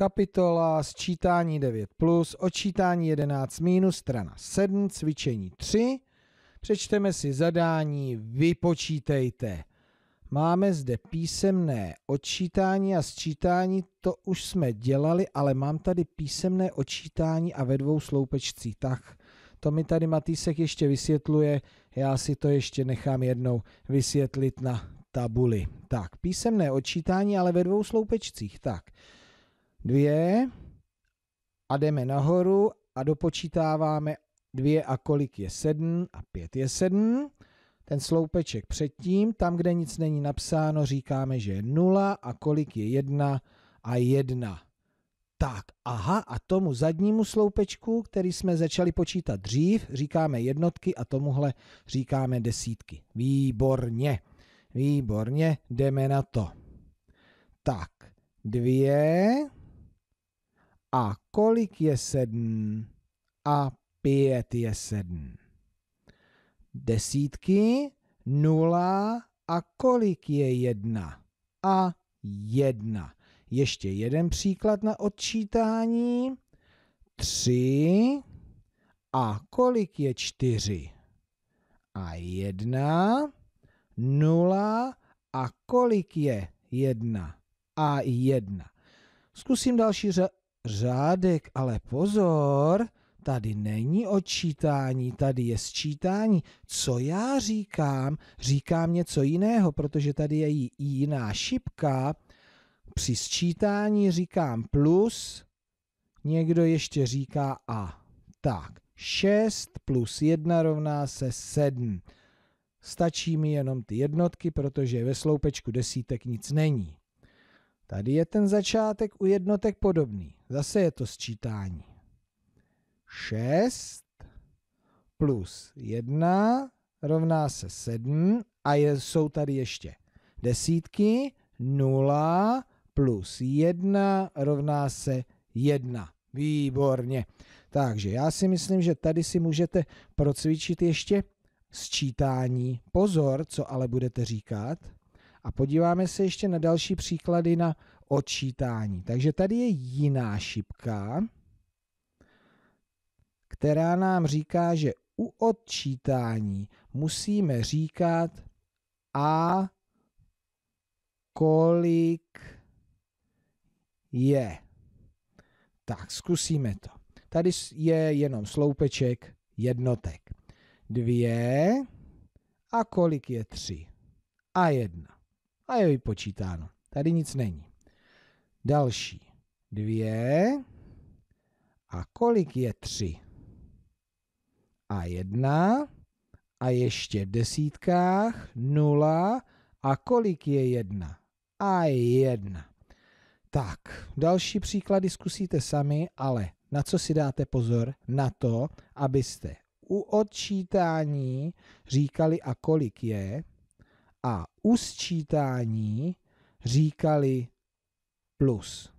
Kapitola sčítání 9 plus, odčítání 11 minus, strana 7, cvičení 3. Přečteme si zadání, vypočítejte. Máme zde písemné odčítání a sčítání, to už jsme dělali, ale mám tady písemné odčítání a ve dvou sloupečcích. Tak, to mi tady Matýsek ještě vysvětluje, já si to ještě nechám jednou vysvětlit na tabuli. Tak, písemné odčítání, ale ve dvou sloupečcích. Tak, dvě a jdeme nahoru a dopočítáváme dvě a kolik je sedm a pět je sedm. Ten sloupeček předtím, tam, kde nic není napsáno, říkáme, že je nula a kolik je jedna a jedna. Tak, aha, a tomu zadnímu sloupečku, který jsme začali počítat dřív, říkáme jednotky a tomuhle říkáme desítky. Výborně, výborně, jdeme na to. Tak, dvě, a kolik je sedm? A pět je sedm. Desítky, nula a kolik je jedna? A jedna. Ještě jeden příklad na odčítání. Tři a kolik je čtyři? A jedna, nula a kolik je jedna? A jedna. Zkusím další Řádek, ale pozor, tady není odčítání, tady je sčítání. Co já říkám, říkám něco jiného, protože tady je i jiná šipka. Při sčítání říkám plus, někdo ještě říká a. Tak, 6 plus 1 rovná se 7. Stačí mi jenom ty jednotky, protože ve sloupečku desítek nic není. Tady je ten začátek u jednotek podobný. Zase je to sčítání. 6 plus 1 rovná se 7 a je, jsou tady ještě desítky. 0 plus 1 rovná se 1. Výborně. Takže já si myslím, že tady si můžete procvičit ještě sčítání. Pozor, co ale budete říkat. A podíváme se ještě na další příklady na odčítání. Takže tady je jiná šipka, která nám říká, že u odčítání musíme říkat a kolik je. Tak, zkusíme to. Tady je jenom sloupeček jednotek. Dvě a kolik je tři? A jedna a je vypočítáno. Tady nic není. Další dvě a kolik je tři? A jedna a ještě v desítkách nula a kolik je jedna? A jedna. Tak, další příklady zkusíte sami, ale na co si dáte pozor? Na to, abyste u odčítání říkali a kolik je, a u sčítání říkali plus.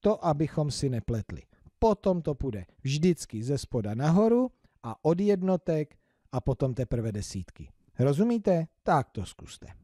To, abychom si nepletli. Potom to půjde vždycky ze spoda nahoru a od jednotek a potom teprve desítky. Rozumíte? Tak to zkuste.